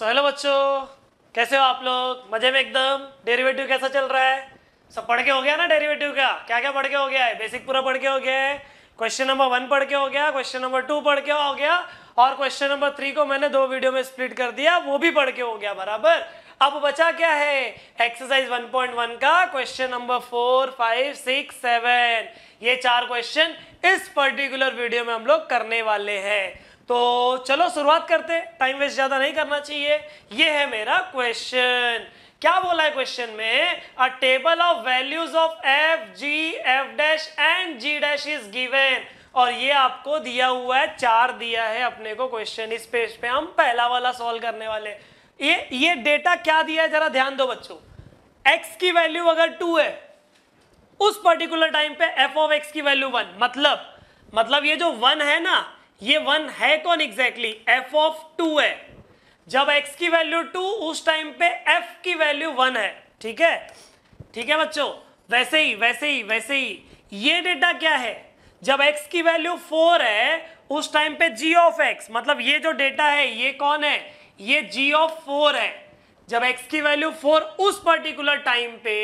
So hello बच्चों कैसे हो आप लोग मजे में एकदम डेरिवेटिव कैसा चल रहा है सब पढ़ के हो गया ना डेरिवेटिव का क्या क्या पढ़ के हो गया है बेसिक पूरा पढ़ के हो गया है क्वेश्चन नंबर वन पढ़ के हो गया क्वेश्चन नंबर टू पढ़ के हो गया और क्वेश्चन नंबर थ्री को मैंने दो वीडियो में स्प्लिट कर दिया वो भी पढ़ के हो गया बराबर अब बचा क्या है एक्सरसाइज 1.1 का question number four five six seven ये चार क्वेश्चन इस पर्टिकुलर वीडियो में हम लोग करने वाले हैं तो चलो शुरुआत करते टाइम वेस्ट ज़्यादा नहीं करना चाहिए ये है मेरा क्वेश्चन क्या बोला है क्वेश्चन में a table of values of F G F dash and G dash is given और ये आपको दिया हुआ है चार दिया है अपने को क्वेश्चन इस पेज पे हम पहला वाला सॉल्व करने वाले ये ये डेटा क्या दिया है जरा ध्यान दो बच्चों एक्स की वैल्यू अगर टू है उस पर्टिकुलर टाइम पे एफ ऑफ एक्स की वैल्यू वन मतलब मतलब ये जो वन है ना ये वन है कौन एग्जैक्टली एफ ऑफ टू है जब एक्स की वैल्यू टू उस टाइम पे एफ की वैल्यू वन है ठीक है ठीक है बच्चों वैसे ही वैसे ही वैसे ही ये डेटा क्या है जब एक्स की वैल्यू फोर है उस टाइम पे जी ऑफ एक्स मतलब ये जो डेटा है ये कौन है ये जी ऑफ फोर है जब एक्स की वैल्यू फोर उस पर्टिकुलर टाइम पे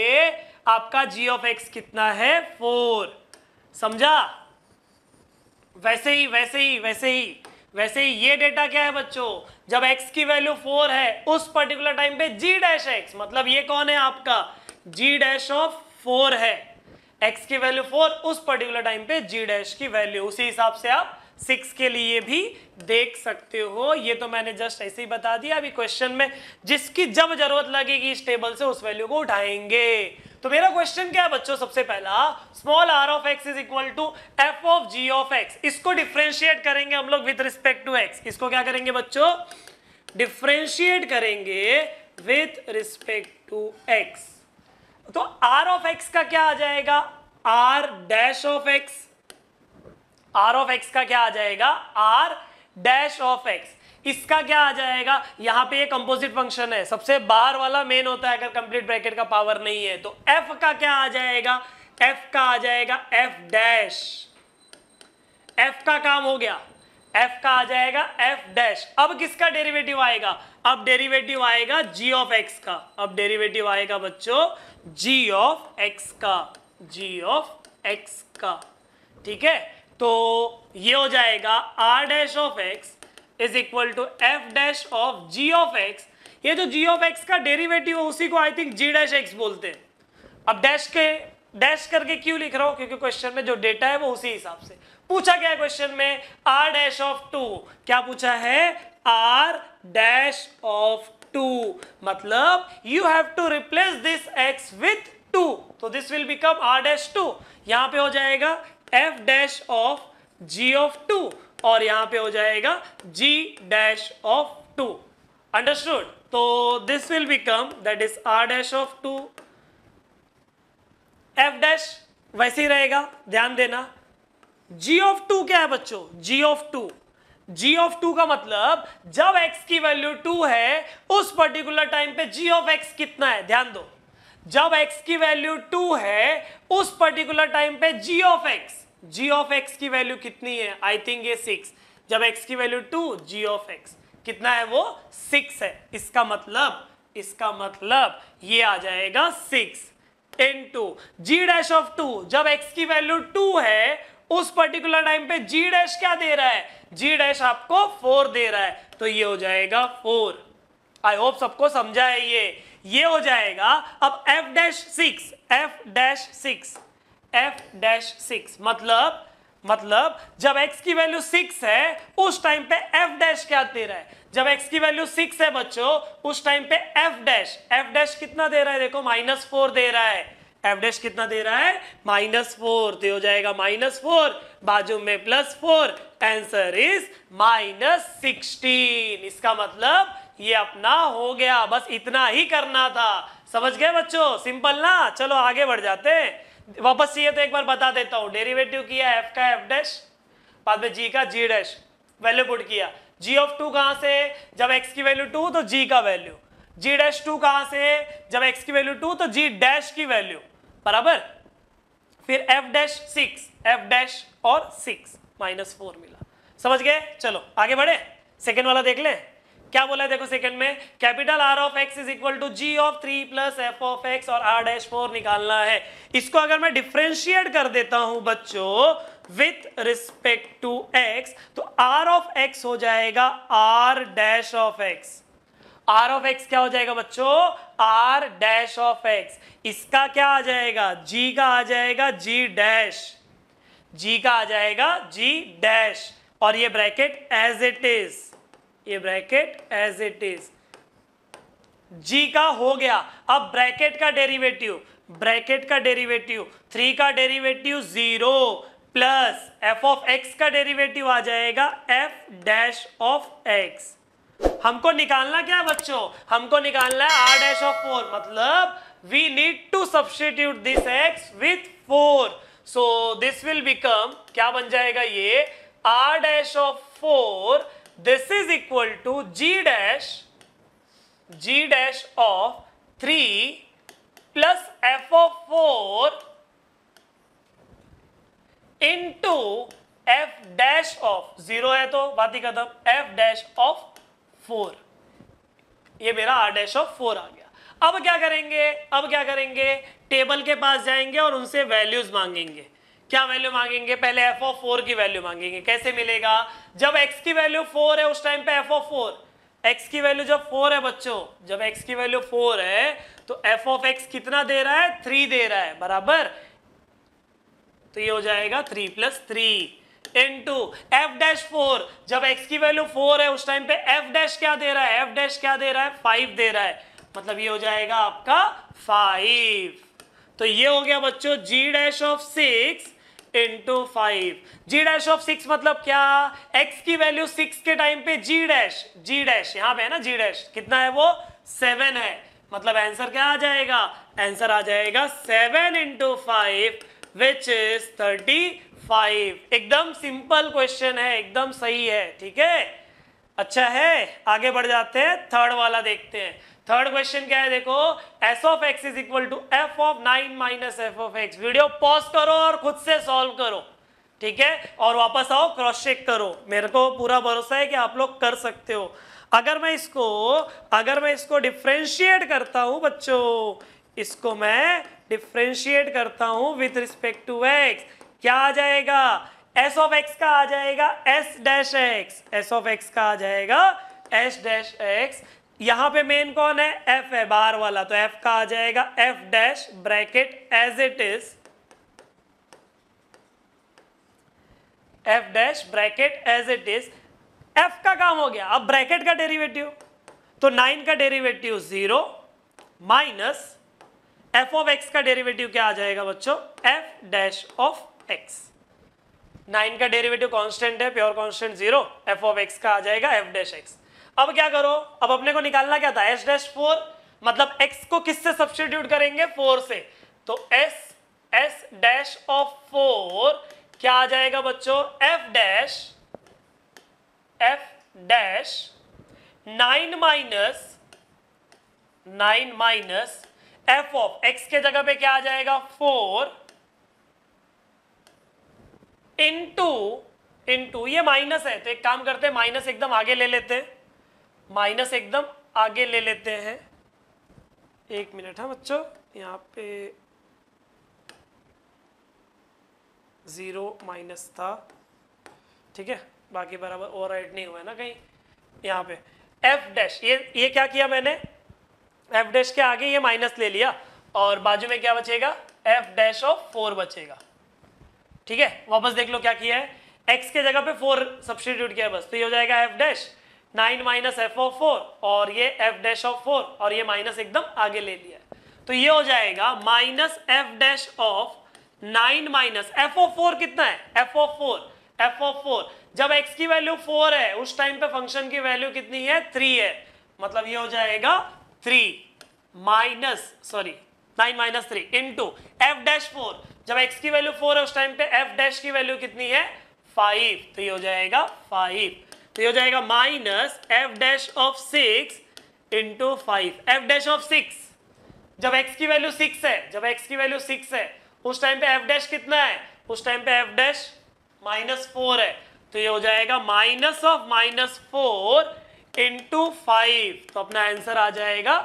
आपका जी ऑफ एक्स कितना है फोर समझा वैसे ही वैसे ही वैसे ही वैसे ही ये डेटा क्या है बच्चों जब x की वैल्यू फोर है उस पर्टिकुलर टाइम पे g डैश एक्स मतलब ये कौन है आपका g डैश ऑफ फोर है x की वैल्यू फोर उस पर्टिकुलर टाइम पे g डैश की वैल्यू उसी हिसाब से आप सिक्स के लिए भी देख सकते हो ये तो मैंने जस्ट ऐसे ही बता दिया अभी क्वेश्चन में जिसकी जब जरूरत लगेगी इस टेबल से उस वैल्यू को उठाएंगे तो मेरा क्वेश्चन क्या है बच्चों सबसे पहला small R of x is equal to F of ji of X इसको डिफ्रेंशिएट करेंगे हम लोग विथ रिस्पेक्ट टू एक्स इसको क्या करेंगे बच्चों डिफ्रेंशिएट करेंगे विथ रिस्पेक्ट टू एक्स तो आर ऑफ एक्स का क्या आ जाएगा R dash of x R of x का क्या आ जाएगा आर डैश ऑफ एक्स इसका क्या आ जाएगा यहां पे ये कंपोजिट फंक्शन है सबसे बार वाला मेन होता है अगर कंप्लीट ब्रैकेट का पावर नहीं है तो एफ का क्या आ जाएगा एफ का आ जाएगा एफ डैश एफ का काम हो गया एफ का आ जाएगा एफ डैश अब किसका डेरिवेटिव आएगा अब डेरिवेटिव आएगा जी ऑफ एक्स का अब डेरिवेटिव आएगा बच्चों जी ऑफ एक्स का जी ऑफ एक्स का ठीक है तो ये हो जाएगा R dash of x is equal to F dash of ji of X ये जो जी ऑफ एक्स का डेरिवेटिव है उसी को I think G dash X बोलते हैं अब डैश के डैश करके क्यों लिख रहा हूं क्योंकि क्वेश्चन में जो डेटा है वो उसी हिसाब से पूछा गया क्वेश्चन में आर डैश ऑफ टू क्या पूछा है आर डैश ऑफ टू मतलब you have to replace this x with two तो this will become R dash two यहां पे हो जाएगा F dash of ji of two और यहां पे हो जाएगा जी डैश ऑफ टू अंडरस्टूड तो this will become that is R dash of two F dash वैसे ही रहेगा ध्यान देना जी ऑफ टू क्या है बच्चों जी of two ji of two का मतलब जब x की वैल्यू टू है उस पर्टिकुलर टाइम पे जी ऑफ x कितना है ध्यान दो जब x की वैल्यू टू है उस पर्टिकुलर टाइम पे g of x g of x की वैल्यू कितनी है आई थिंक ये सिक्स जब x की value two g of x कितना है वो सिक्स है इसका मतलब इसका मतलब ये आ जाएगा six into g dash of two जब x की वैल्यू टू है उस पर्टिकुलर टाइम पे g डैश क्या दे रहा है g डैश आपको फोर दे रहा है तो ये हो जाएगा फोर आई होप सबको समझा है ये ये हो जाएगा अब f dash six f dash six f dash six मतलब मतलब जब x की वैल्यू सिक्स है उस टाइम पे f डैश क्या दे रहा है जब x की वैल्यू सिक्स है बच्चों उस टाइम पे f डैश f डैश कितना दे रहा है देखो माइनस फोर दे रहा है f डैश कितना दे रहा है माइनस फोर तो हो जाएगा माइनस फोर बाजू में plus four answer is minus sixteen इसका मतलब ये अपना हो गया बस इतना ही करना था समझ गए बच्चों सिंपल ना चलो आगे बढ़ जाते हैं वापस ये तो एक बार बता देता हूं डेरिवेटिव किया एफ का एफ डैश बाद में जी का जी डैश वैल्यू पुट किया जी ऑफ टू कहां से जब एक्स की वैल्यू टू तो जी का वैल्यू जी डैश टू कहां से जब एक्स की वैल्यू टू तो जी डैश की वैल्यू बराबर फिर f dash six f dash और सिक्स माइनस फोर मिला समझ गए चलो आगे बढ़े सेकेंड वाला देख लें क्या बोला है देखो सेकंड में capital R of x is equal to ji of three plus F of x और आर डैश फोर निकालना है इसको अगर मैं डिफ्रेंशिएट कर देता हूं बच्चों विथ रिस्पेक्ट टू एक्स तो आर ऑफ एक्स हो जाएगा R dash of x R of x क्या हो जाएगा बच्चों आर डैश ऑफ एक्स इसका क्या आ जाएगा जी का आ जाएगा जी डैश जी का आ जाएगा जी डैश और ये ब्रैकेट एज इट इज ये bracket as it is G का हो गया अब ब्रैकेट का डेरिवेटिव ब्रैकेट का डेरिवेटिव थ्री का derivative zero plus F of x का डेरिवेटिव आ जाएगा एफ डैश ऑफ एक्स हमको निकालना क्या है बच्चों हमको निकालना है आर डैश ऑफ फोर मतलब we need to substitute this x with four so this will become क्या बन जाएगा ये R dash of four this is equal to g dash g dash of three plus F of four into F dash of zero है तो बात ही कदम f dash of four ये मेरा आर डैश ऑफ फोर आ गया अब क्या करेंगे अब क्या करेंगे टेबल के पास जाएंगे और उनसे वैल्यूज मांगेंगे क्या वैल्यू मांगेंगे पहले एफ ऑफ फोर की वैल्यू मांगेंगे कैसे मिलेगा जब एक्स की वैल्यू फोर है उस टाइम पे एफ ऑफ फोर एक्स की वैल्यू जब फोर है बच्चों जब एक्स की वैल्यू फोर है तो एफ ऑफ एक्स कितना दे रहा है थ्री दे रहा है बराबर तो ये हो जाएगा three plus three two F dash four जब एक्स की वैल्यू फोर है उस टाइम पे एफ डैश क्या दे रहा है एफ डैश क्या दे रहा है फाइव दे रहा है मतलब ये हो जाएगा आपका फाइव तो ये हो गया बच्चों g dash of six into five g dash of six मतलब क्या एक्स की वैल्यू सिक्स के टाइम पे जी डैश जी डैश यहां पे है ना जी डैश कितना है वो सेवन है मतलब आंसर क्या आ जाएगा आंसर आ जाएगा seven into five which is thirty five एकदम सिंपल क्वेश्चन है एकदम सही है ठीक है अच्छा है आगे बढ़ जाते हैं थर्ड वाला देखते हैं थर्ड क्वेश्चन क्या है देखो s of x is equal to F of nine minus f of x video pause करो और खुद से सॉल्व करो ठीक है और वापस आओ क्रॉस चेक करो मेरे को पूरा भरोसा है कि आप लोग कर सकते हो अगर मैं इसको अगर मैं इसको डिफ्रेंशिएट करता हूं बच्चों इसको मैं डिफ्रेंशिएट करता हूं विथ रिस्पेक्ट टू एक्स क्या आ जाएगा एस ऑफ एक्स का आ जाएगा s dash x s of x का आ जाएगा एस डैश एक्स यहां पे मेन कौन है एफ है बार वाला तो एफ का आ जाएगा F dash bracket as it is f dash bracket as it is f का काम हो गया अब ब्रैकेट का डेरिवेटिव तो नाइन का derivative zero minus f of x का डेरिवेटिव क्या आ जाएगा बच्चों f dash of x nine का डेरिवेटिव कांस्टेंट है pure constant zero f of x का आ जाएगा एफ डैश एक्स अब क्या करो अब अपने को निकालना क्या था एस डैश फोर मतलब एक्स को किससे सब्सटीट्यूट करेंगे फोर से तो s s dash of four क्या आ जाएगा बच्चों f dash f dash nine minus nine minus f of x के जगह पे क्या आ जाएगा फोर इंटू इंटू ये माइनस है तो एक काम करते हैं माइनस एकदम आगे ले लेते हैं माइनस एकदम आगे ले लेते हैं एक मिनट है हाँ बच्चों यहाँ पे ज़ीरो माइनस था ठीक है बाकी बराबर ओवर राइट नहीं हुआ है ना कहीं यहाँ पे एफ डैश ये ये क्या किया मैंने एफ डैश के आगे ये माइनस ले लिया और बाजू में क्या बचेगा एफ डैश ऑफ फोर बचेगा ठीक है वापस देख लो क्या किया है एक्स के जगह पे फोर सब्सटीट्यूट किया बस तो ये हो जाएगा F dash nine minus f of four और ये एफ डैश ऑफ फोर और ये माइनस एकदम आगे ले लिया तो ये हो जाएगा minus f dash of nine minus f of four कितना है f of four f of four जब एक्स की वैल्यू फोर है उस टाइम पे फंक्शन की वैल्यू कितनी है थ्री है मतलब ये हो जाएगा three minus sorry nine minus three into f dash four जब एक्स की वैल्यू फोर है उस टाइम पे एफ डैश की वैल्यू कितनी है फाइव तो ये हो जाएगा फाइव तो ये हो जाएगा minus f dash of six into five f dash of six जब एक्स की वैल्यू सिक्स है जब एक्स की वैल्यू सिक्स है उस टाइम पे एफ डैश कितना है उस टाइम पे एफ डैश माइनस फोर है तो ये हो जाएगा minus of minus four into five तो अपना आंसर आ जाएगा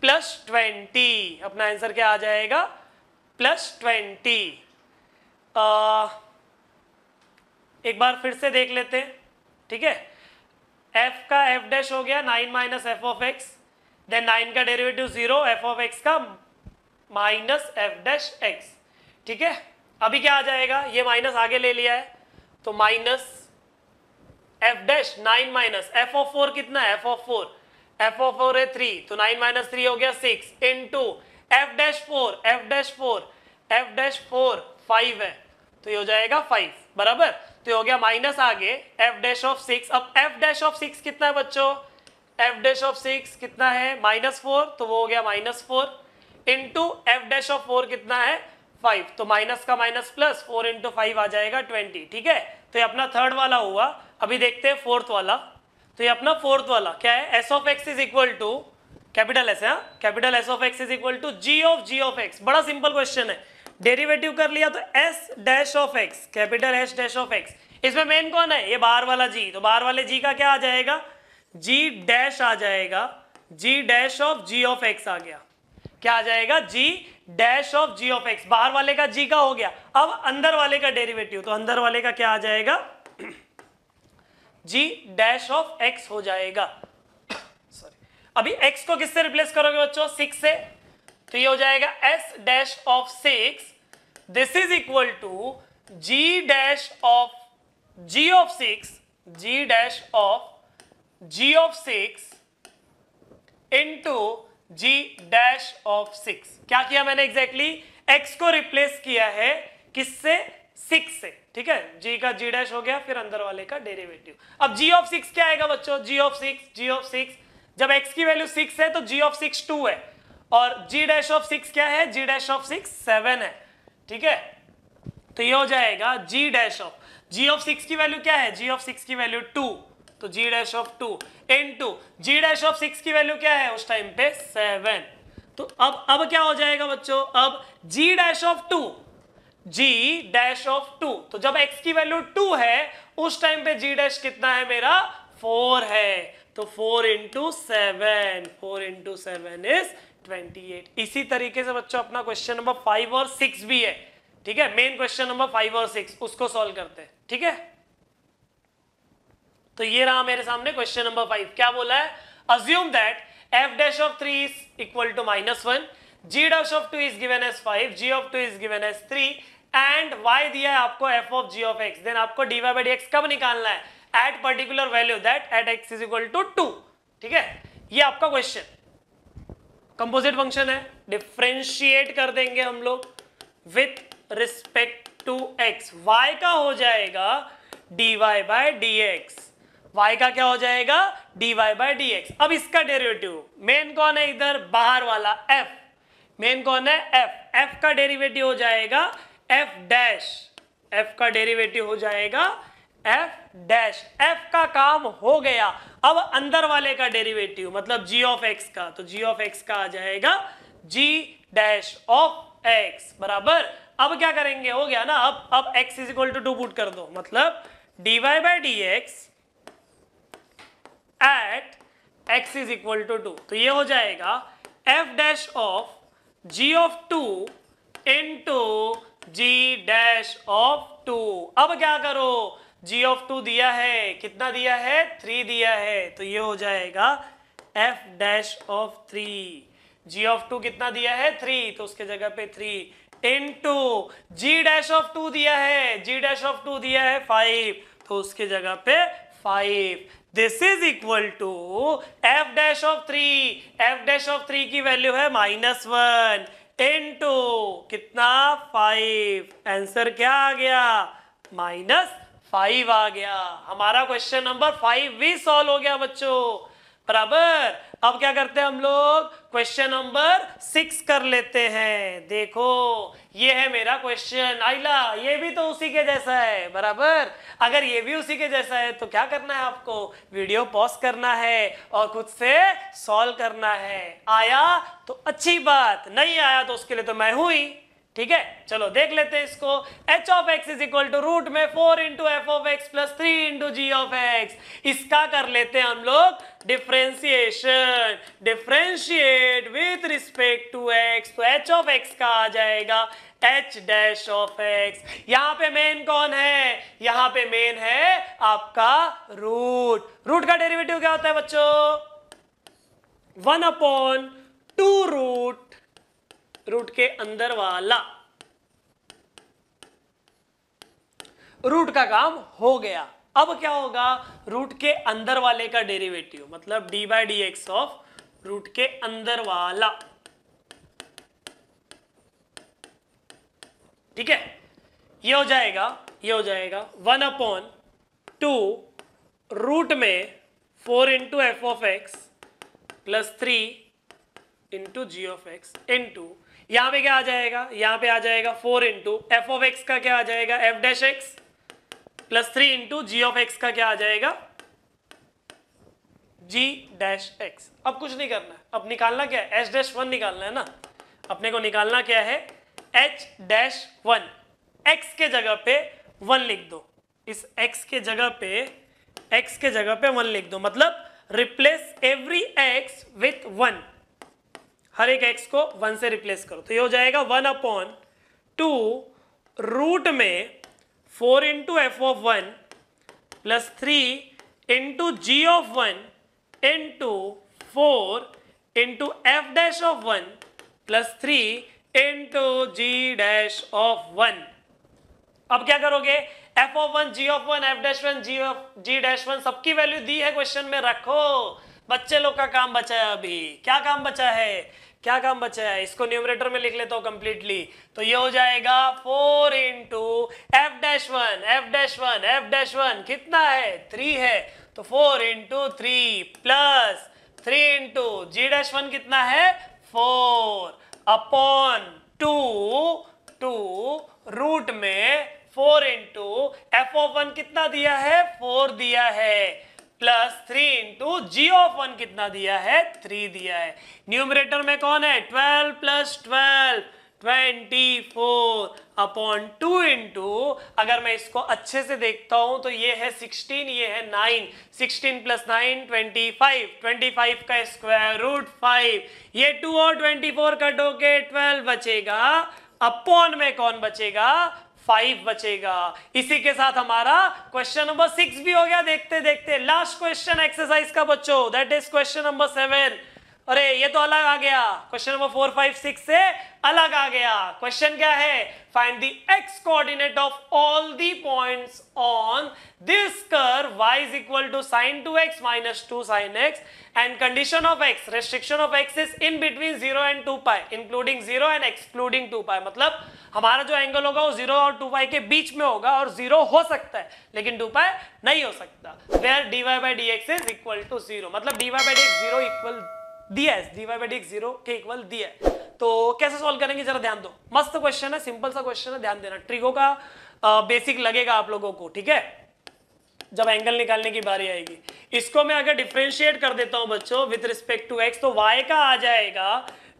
प्लस ट्वेंटी अपना आंसर क्या आ जाएगा प्लस ट्वेंटी एक बार फिर से देख लेते हैं ठीक है एफ का एफ डैश हो गया nine minus f of x then nine का derivative zero f of x का माइनस एफ डैश एक्स ठीक है अभी क्या आ जाएगा ये माइनस आगे ले लिया है तो minus f dash nine minus f of four कितना है f of four f of four है थ्री तो नाइन माइनस थ्री हो गया six into F dash four f dash four f dash four five है तो ये हो जाएगा फाइव बराबर तो ये हो गया माइनस आगे एफ डैश ऑफ सिक्स अब एफ डैश ऑफ सिक्स कितना है बच्चों एफ डैश ऑफ सिक्स कितना है माइनस फोर तो वो हो गया minus four into f dash of four कितना है फाइव तो माइनस का minus plus four into five आ जाएगा ट्वेंटी ठीक है तो ये अपना थर्ड वाला हुआ अभी देखते हैं फोर्थ वाला तो ये अपना फोर्थ वाला क्या है s of x is equal to capital S है capital S of x is equal to ji of ji of x बड़ा सिंपल क्वेश्चन है डेरिवेटिव कर लिया तो s dash of x capital S dash of x इसमें main कौन है ये बार वाला जी तो बार वाले जी का क्या आ जाएगा जी डैश आ जाएगा जी dash of ji of x आ गया क्या आ जाएगा जी dash of ji of x बाहर वाले का जी का हो गया अब अंदर वाले का डेरिवेटिव तो अंदर वाले का क्या आ जाएगा जी डैश ऑफ एक्स हो जाएगा सॉरी अभी एक्स को किससे रिप्लेस करोगे बच्चों सिक्स से तो ये हो जाएगा s dash of six this is equal to g dash of g of 6 g dash of g of 6 into g dash of 6 क्या किया मैंने एग्जैक्टली exactly? x को रिप्लेस किया है किससे सिक्स से ठीक है जी का जी डैश हो गया फिर अंदर वाले का डेरिवेटिव अब जी ऑफ सिक्स क्या आएगा बच्चों जी of six g of six जब एक्स की वैल्यू सिक्स है तो जी ऑफ सिक्स टू है और जी डैश ऑफ सिक्स क्या है g dash of six seven है ठीक है तो ये हो जाएगा जी dash of ji of six की वैल्यू क्या है जी ऑफ सिक्स की वैल्यू टू तो g dash of two into g dash of six की वैल्यू क्या है उस टाइम पे सेवन तो अब अब क्या हो जाएगा बच्चों अब g dash of two g dash of two तो जब x की वैल्यू टू है उस टाइम पे g डैश कितना है मेरा फोर है तो four into seven four into seven is 28 इसी तरीके से बच्चों अपना क्वेश्चन नंबर फाइव और सिक्स भी है ठीक है मेन क्वेश्चन नंबर फाइव और सिक्स उसको सॉल्व करते हैं ठीक है तो ये रहा मेरे सामने क्वेश्चन नंबर फाइव क्या बोला है assume that f dash of three is equal to minus one g dash of two is given as five g of two is given as three and y दिया है आपको f of ji of x then आपको by d x कब निकालना है at particular value that at x is equal to two ठीक है ये आपका क्वेश्चन कंपोजिट फंक्शन है डिफ्रेंशिएट कर देंगे हम लोग with respect to x y का हो जाएगा d y by d x y का क्या हो जाएगा d y by d x अब इसका डेरिवेटिव मेन कौन है इधर बाहर वाला एफ मेन कौन है एफ एफ का डेरिवेटिव हो जाएगा एफ डैश एफ का डेरिवेटिव हो जाएगा एफ डैश एफ का काम हो गया अब अंदर वाले का डेरिवेटिव मतलब जी ऑफ एक्स का तो जी ऑफ एक्स का आ जाएगा जी डैश ऑफ एक्स बराबर अब क्या करेंगे हो गया ना अब अब x is equal to two put कर दो मतलब d y y by d x at x is equal to two तो ये हो जाएगा F dash of ji of two into g dash of two अब क्या करो जी ऑफ टू दिया है कितना दिया है थ्री दिया है तो ये हो जाएगा F dash of three g of two कितना दिया है थ्री तो उसके जगह पे three into g dash of two दिया है जी डैश ऑफ टू दिया है फाइव तो उसके जगह पे five this is equal to F dash of three f dash of three की वैल्यू है माइनस वन इन टू कितना फाइव आंसर क्या आ गया माइनस फाइव आ गया हमारा क्वेश्चन नंबर फाइव भी सॉल्व हो गया बच्चों बराबर अब क्या करते हैं हम लोग क्वेश्चन नंबर सिक्स कर लेते हैं देखो ये है मेरा क्वेश्चन आइला ये भी तो उसी के जैसा है बराबर अगर ये भी उसी के जैसा है तो क्या करना है आपको वीडियो पॉज करना है और खुद से सॉल्व करना है आया तो अच्छी बात नहीं आया तो उसके लिए तो मैं हुई ठीक है चलो देख लेते हैं इसको h of x is equal to root में four into f of x plus three into g of x इसका कर लेते हैं हम लोग differentiation differentiate with respect to x तो एच ऑफ एक्स का आ जाएगा एच डैश ऑफ एक्स यहां पे मेन कौन है यहां पे मेन है आपका रूट रूट का डेरिवेटिव क्या होता है बच्चों one upon two root root के अंदर वाला रूट का काम हो गया अब क्या होगा रूट के अंदर वाले का डेरिवेटिव मतलब d by d x of root के अंदर वाला ठीक है ये हो जाएगा ये हो जाएगा वन अपॉन टू रूट में four into f of x plus three into g of x into यहां पे क्या आ जाएगा यहां पे आ जाएगा four into f of x का क्या आ जाएगा F dash x plus three into g of x का क्या आ जाएगा जी डैश एक्स अब कुछ नहीं करना है अब निकालना क्या है एच डैश वन निकालना है ना अपने को निकालना क्या है एच डैश वन एक्स के जगह पे वन लिख दो इस एक्स के जगह पे एक्स के जगह पे वन लिख दो मतलब replace every x with one हर एक एक्स को वन से रिप्लेस करो तो ये हो जाएगा वन अपॉन टू रूट में four into f of one plus three into g of one into four into f dash of one plus three into g dash of one अब क्या करोगे f of one g of one f dash one g of g dash one सबकी value दी है question में रखो बच्चे लोग का काम बचा है अभी क्या काम बचा है क्या काम बचा है इसको न्यूमरेटर में लिख लेता हूं कंप्लीटली तो ये हो जाएगा four into f dash one f dash one f dash one कितना है थ्री है तो four into three plus three into g dash one कितना है four upon two two root में four into f of one कितना दिया है फोर दिया है plus three into g of one कितना दिया है थ्री दिया है न्यूमरेटर में कौन है twelve plus twelve twenty four upon two into अगर मैं इसको अच्छे से देखता हूं तो ये है सिक्सटीन ये है nine sixteen plus nine twenty five twenty five का स्क्वायर रूट फाइव ये टू और ट्वेंटी फोर कटोगे ट्वेल्व बचेगा अपॉन में कौन बचेगा फाइव बचेगा इसी के साथ हमारा क्वेश्चन नंबर सिक्स भी हो गया देखते देखते लास्ट क्वेश्चन एक्सरसाइज का बच्चों that is question number seven अरे ये तो अलग आ गया question number four five six से अलग आ गया क्वेश्चन क्या है find the x coordinate of all the points on this curve y is equal to sine two x minus two sine x and condition of x restriction of x is in between zero and two pi including zero and excluding two pi मतलब हमारा जो angle होगा वो zero और to पाई के बीच में होगा और जीरो हो सकता है लेकिन टू पाई नहीं हो सकता where d y by d x is equal to zero मतलब d y by d zero equal दिया है d y by d zero के इक्वल दिया है तो कैसे सॉल्व करेंगे जरा ध्यान दो मस्त क्वेश्चन है सिंपल सा क्वेश्चन है ध्यान देना ट्रिगो का बेसिक लगेगा आप लोगों को ठीक है जब एंगल निकालने की बारी आएगी इसको मैं अगर डिफ्रेंशिएट कर देता हूं बच्चों विथ रिस्पेक्ट टू एक्स तो वाई का आ जाएगा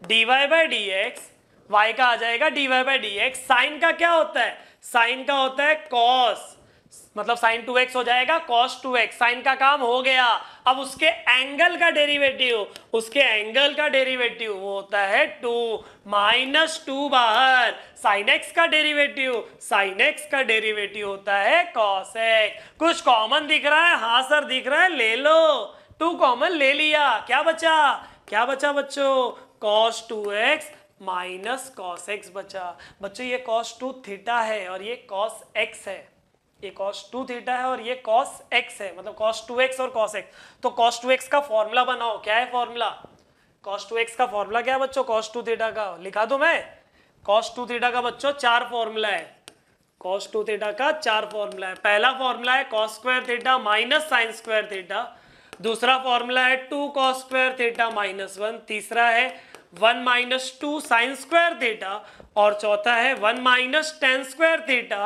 d y by d x y का आ जाएगा dy y by d x sine का क्या होता है साइन का होता है cos मतलब साइन टू एक्स हो जाएगा कॉस टू एक्स साइन का काम हो गया अब उसके एंगल का डेरिवेटिव उसके एंगल का डेरिवेटिव वो होता है टू माइनस टू बाहर साइन एक्स का डेरिवेटिव साइन एक्स का डेरिवेटिव होता है कॉस एक्स कुछ कॉमन दिख रहा है हाँ सर दिख रहा है ले लो टू कॉमन ले लिया क्या बचा क्या बचा बच्चों cos two x minus cos x बचा बच्चों ये कॉस टू थीटा है और ये कॉस एक्स है ये कॉस टू थीटा है और ये कॉस एक्स है मतलब कॉस टू एक्स और कॉस एक्स तो कॉस टू एक्स का फॉर्मूला बनाओ क्या है फॉर्मूला कॉस टू एक्स का फॉर्मूला क्या है बच्चों कॉस टू थीटा का लिखा दो मैं कॉस टू थीटा का बच्चों चार फॉर्मूला है कॉस टू थीटा का चार फॉर्मूला है पहला फॉर्मूला है cos square theta minus sine square theta दूसरा फॉर्मूला है two cos square theta minus one तीसरा है one minus two sine square theta और चौथा है one minus tan square theta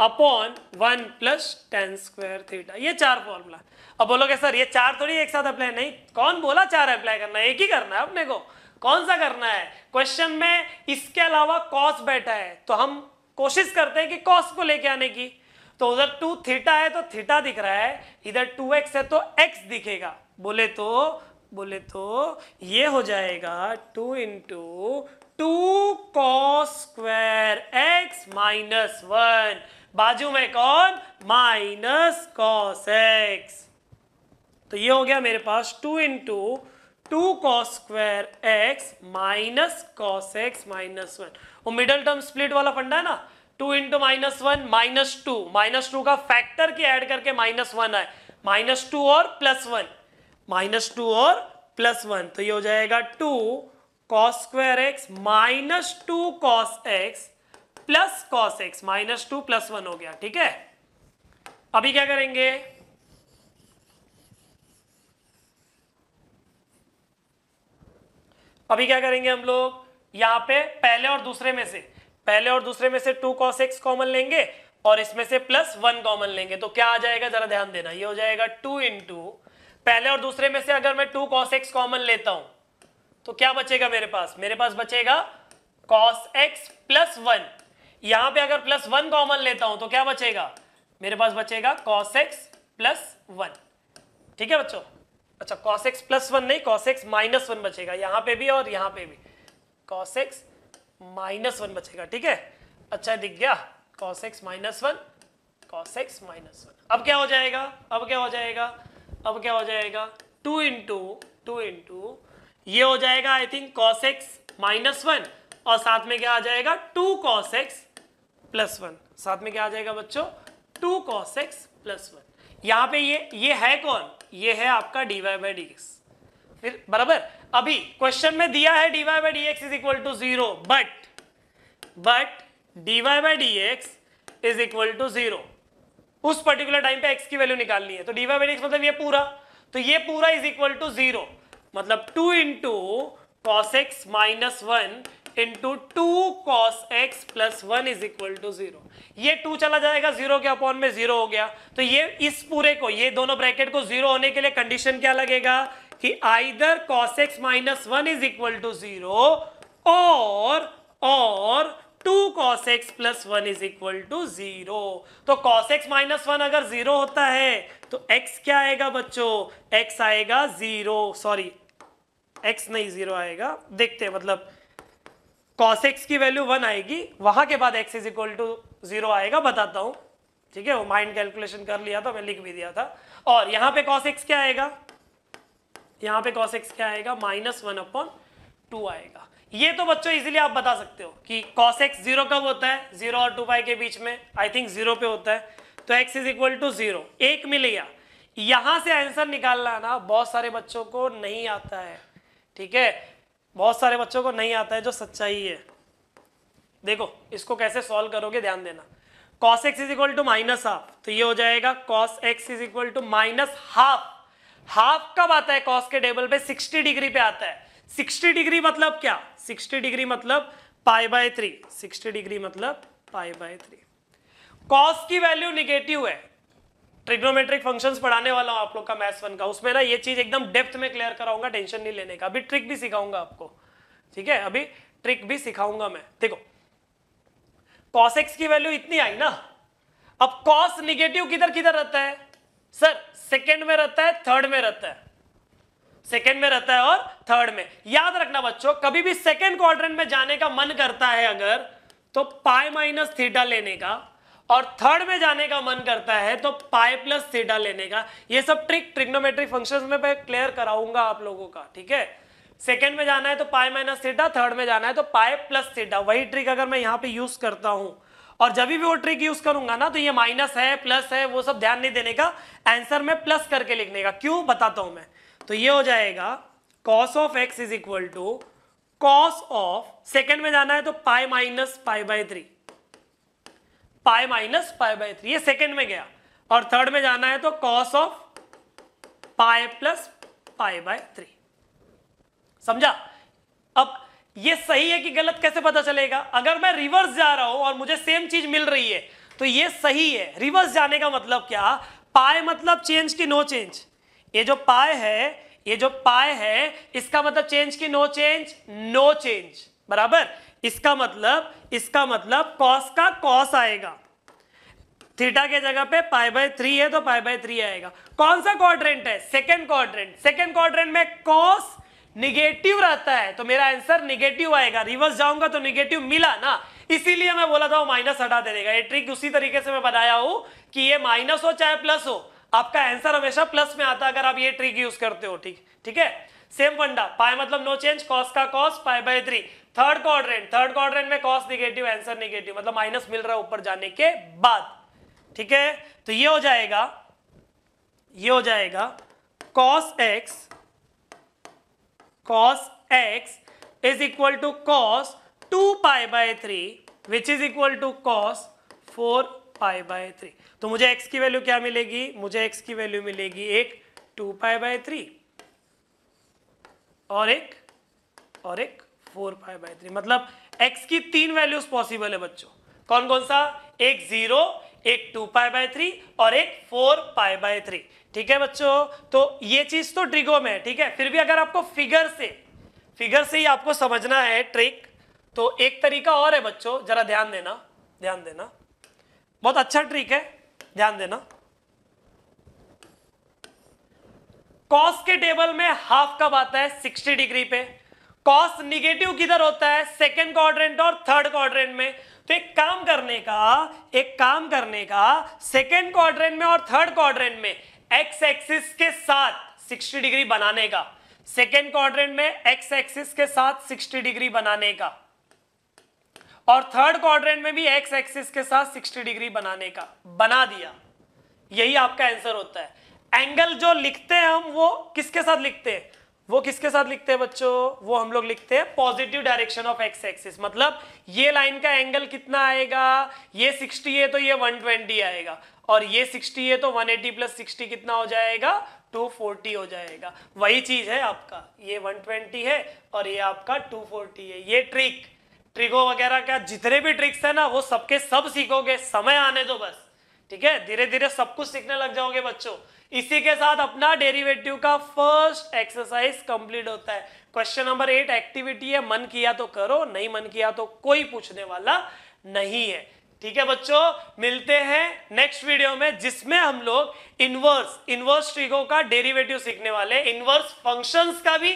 upon one plus tan square theta ये चार formula अब बोलोगे सर ये चार थोड़ी एक साथ अप्लाई नहीं कौन बोला चार अप्लाई करना एक ही करना है अपने को कौन सा करना है क्वेश्चन में इसके अलावा कॉस बैठा है तो हम कोशिश करते हैं कि कॉस को लेके आने की तो उधर टू थीटा है तो थीटा दिख रहा है इधर टू एक्स है तो एक्स दिखेगा बोले तो बोले तो ये हो जाएगा two into two cos square x minus one बाजू में कौन माइनस कॉस एक्स तो ये हो गया मेरे पास two into two cos square x minus cos x minus one वो मिडल टर्म स्प्लिट वाला फंडा है ना two into minus one minus two minus two का फैक्टर की ऐड करके माइनस वन आए माइनस टू और प्लस वन माइनस टू और प्लस वन तो ये हो जाएगा two cos square x minus two cos x plus cos x minus two plus one हो गया ठीक है अभी क्या करेंगे अभी क्या करेंगे हम लोग यहां पे पहले और दूसरे में से पहले और दूसरे में से टू कॉस एक्स कॉमन लेंगे और इसमें से प्लस वन कॉमन लेंगे तो क्या आ जाएगा जरा ध्यान देना ये हो जाएगा टू इंटू पहले और दूसरे में से अगर मैं टू कॉस एक्स कॉमन लेता हूं तो क्या बचेगा मेरे पास मेरे पास बचेगा कॉस एक्स प्लस वन यहां पे अगर प्लस वन कॉमन लेता हूं तो क्या बचेगा मेरे पास बचेगा कॉस एक्स प्लस वन ठीक है बच्चों अच्छा कॉस एक्स प्लस वन नहीं कॉस एक्स माइनस वन बचेगा यहां पे भी और यहां पे भी कॉस एक्स माइनस वन बचेगा ठीक है अच्छा दिख गया cos x minus one cos x minus one अब क्या हो जाएगा अब क्या हो जाएगा अब क्या हो जाएगा टू इंटू टू इंटू ये हो जाएगा I think cos x minus one और साथ में क्या आ जाएगा two cos x plus one साथ में क्या आ जाएगा बच्चों two cos x plus one यहां पे ये ये है कौन ये है आपका d y by d x फिर बराबर अभी क्वेश्चन में दिया है d y by d x is equal to zero but but d y by d x is equal to zero उस पर्टिकुलर टाइम पे एक्स की वैल्यू निकालनी है तो डी वाई बाई एक्स मतलब ये पूरा तो ये पूरा इज इक्वल टू जीरो मतलब two into cos x minus one into two cos x plus one is equal to zero ये टू चला जाएगा जीरो के अपॉन में जीरो हो गया तो ये इस पूरे को ये दोनों ब्रैकेट को जीरो होने के लिए कंडीशन क्या लगेगा कि either cos x minus one is equal to zero और और two cos x plus one is equal to zero तो कॉस एक्स माइनस वन अगर जीरो होता है तो एक्स क्या आएगा बच्चों एक्स आएगा जीरो सॉरी एक्स नहीं जीरो आएगा देखते हैं मतलब कॉस एक्स की वैल्यू वन आएगी वहां के बाद x is equal to zero आएगा बताता हूं ठीक है वो माइंड कैलकुलेशन कर लिया था मैं लिख भी दिया था और यहां पे कॉस एक्स क्या आएगा यहां पे कॉस एक्स क्या आएगा माइनस वन अपॉन टू आएगा ये तो बच्चों इजीली आप बता सकते हो कि कॉस एक्स जीरो कब होता है जीरो और टू पाई के बीच में आई थिंक जीरो पे होता है तो x is equal to zero एक मिल गया यहां से आंसर निकालना ना बहुत सारे बच्चों को नहीं आता है ठीक है बहुत सारे बच्चों को नहीं आता है जो सच्चाई है देखो इसको कैसे सॉल्व करोगे ध्यान देना cos x is equal to minus half तो ये हो जाएगा cos x is equal to minus half half कब आता है कॉस के टेबल पे 60 डिग्री पे आता है 60 डिग्री मतलब क्या 60 डिग्री मतलब pi by three sixty degree मतलब पाई बाय थ्री कॉस की वैल्यू निगेटिव है ट्रिग्नोमेट्रिक फंक्शंस पढ़ाने वाला हूं आप लोग का मैथ्स वन का उसमें ना ये चीज एकदम डेप्थ में क्लियर कराऊंगा टेंशन नहीं लेने का अभी ट्रिक भी सिखाऊंगा आपको ठीक है अभी ट्रिक भी सिखाऊंगा मैं देखो कॉस एक्स की वैल्यू इतनी आई ना अब कॉस निगेटिव किधर किधर रहता है सर सेकेंड में रहता है थर्ड में रहता है सेकेंड में रहता है और थर्ड में याद रखना बच्चों कभी भी सेकेंड क्वाड्रेंट में जाने का मन करता है अगर तो पाए माइनस थीटा लेने का और थर्ड में जाने का मन करता है तो पाए प्लस थीटा लेने का ये सब ट्रिक ट्रिग्नोमेट्रिक फंक्शंस में मैं क्लियर कराऊंगा आप लोगों का ठीक है सेकेंड में जाना है तो पाए माइनस थीटा थर्ड में जाना है तो पाए प्लस थीटा वही ट्रिक अगर मैं यहाँ पे यूज करता हूँ और जब भी वो ट्रिक यूज करूंगा ना तो ये माइनस है प्लस है वो सब ध्यान नहीं देने का आंसर में प्लस करके लिखने का क्यों बताता हूं मैं तो ये हो जाएगा cos of x is equal to cos of second में जाना है तो pi minus pi by three pi minus pi by three ये सेकेंड में गया और थर्ड में जाना है तो cos of pi plus pi by three समझा अब ये सही है कि गलत कैसे पता चलेगा अगर मैं रिवर्स जा रहा हूं और मुझे सेम चीज मिल रही है तो ये सही है रिवर्स जाने का मतलब क्या पाए मतलब चेंज की नो चेंज ये जो पाए है ये जो पाए है इसका मतलब चेंज की नो चेंज नो चेंज बराबर इसका मतलब इसका मतलब कॉस का कॉस आएगा थीटा के जगह पे पाई बाय थ्री है तो पाई बाय थ्री आएगा कौन सा क्वाड्रेंट है सेकंड क्वाड्रेंट सेकंड क्वाड्रेंट में कॉस निगेटिव रहता है तो मेरा आंसर निगेटिव आएगा रिवर्स जाऊंगा तो निगेटिव मिला ना इसीलिए मैं बोला था वो माइनस हटा देगा ये ट्रिक उसी तरीके से मैं बनाया हूं कि ये माइनस हो चाहे प्लस हो आपका आंसर हमेशा प्लस में आता है अगर आप ये ट्रिक यूज करते हो ठीक ठीक है सेम फंडा पाए मतलब नो चेंज कॉस का cos pi by three third quadrant third quadrant में कॉस निगेटिव आंसर निगेटिव मतलब माइनस मिल रहा है ऊपर जाने के बाद ठीक है तो ये हो जाएगा ये हो जाएगा cos x cos x is equal to cos two pi by three which is equal to cos four pi by three तो मुझे एक्स की वैल्यू क्या मिलेगी मुझे एक्स की वैल्यू मिलेगी एक टू पाई बाय थ्री और एक और एक फोर पाई बाय थ्री मतलब एक्स की तीन वैल्यूज पॉसिबल है बच्चों कौन कौन सा एक जीरो एक टू पाई बाय थ्री और एक फोर पाई बाय थ्री ठीक है बच्चों तो ये चीज तो ट्रिगो में है ठीक है फिर भी अगर आपको फिगर से फिगर से ही आपको समझना है ट्रिक तो एक तरीका और है बच्चों जरा ध्यान देना ध्यान देना बहुत अच्छा ट्रिक है ध्यान देना कॉस के टेबल में हाफ कब आता है 60 डिग्री पे कॉस निगेटिव किधर होता है सेकेंड क्वाड्रेंट और थर्ड क्वाड्रेंट में तो एक काम करने का एक काम करने का सेकेंड क्वाड्रेंट में और थर्ड क्वाड्रेंट में एक्स एक्सिस के साथ 60 डिग्री बनाने का सेकेंड क्वाड्रेंट में एक्स एक्सिस के साथ 60 डिग्री बनाने का और थर्ड क्वाड्रेंट में भी एक्स एक्सिस के साथ 60 डिग्री बनाने का बना दिया यही आपका आंसर होता है एंगल जो लिखते हैं हम वो किसके साथ लिखते हैं वो किसके साथ लिखते हैं बच्चों वो हम लोग लिखते हैं positive direction of x axis मतलब ये लाइन का एंगल कितना आएगा ये 60 है तो ये 120 आएगा और ये 60 है तो 180 एटी प्लस सिक्सटी कितना हो जाएगा 240 हो जाएगा वही चीज है आपका ये 120 है और ये आपका 240 है ये ट्रिक ट्रिगो वगैरह का जितने भी ट्रिक्स है ना वो सबके सब सीखोगे समय आने दो बस ठीक है धीरे धीरे सब कुछ सीखने लग जाओगे बच्चों इसी के साथ अपना डेरिवेटिव का फर्स्ट एक्सरसाइज कंप्लीट होता है क्वेश्चन नंबर एट एक्टिविटी है मन किया तो करो नहीं मन किया तो कोई पूछने वाला नहीं है ठीक है बच्चों मिलते हैं नेक्स्ट वीडियो में जिसमें हम लोग इनवर्स इनवर्स ट्रिगो का डेरिवेटिव सीखने वाले हैं इनवर्स फंक्शंस का भी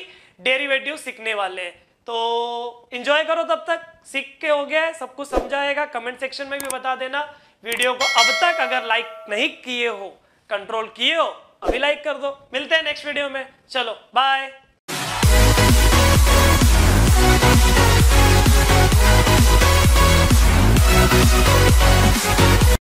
डेरिवेटिव सीखने वाले हैं तो इंजॉय करो तब तक सीख के हो गया सब कुछ समझाएगा कमेंट सेक्शन में भी बता देना वीडियो को अब तक अगर लाइक नहीं किए हो कंट्रोल किए हो अभी लाइक कर दो मिलते हैं नेक्स्ट वीडियो में चलो बाय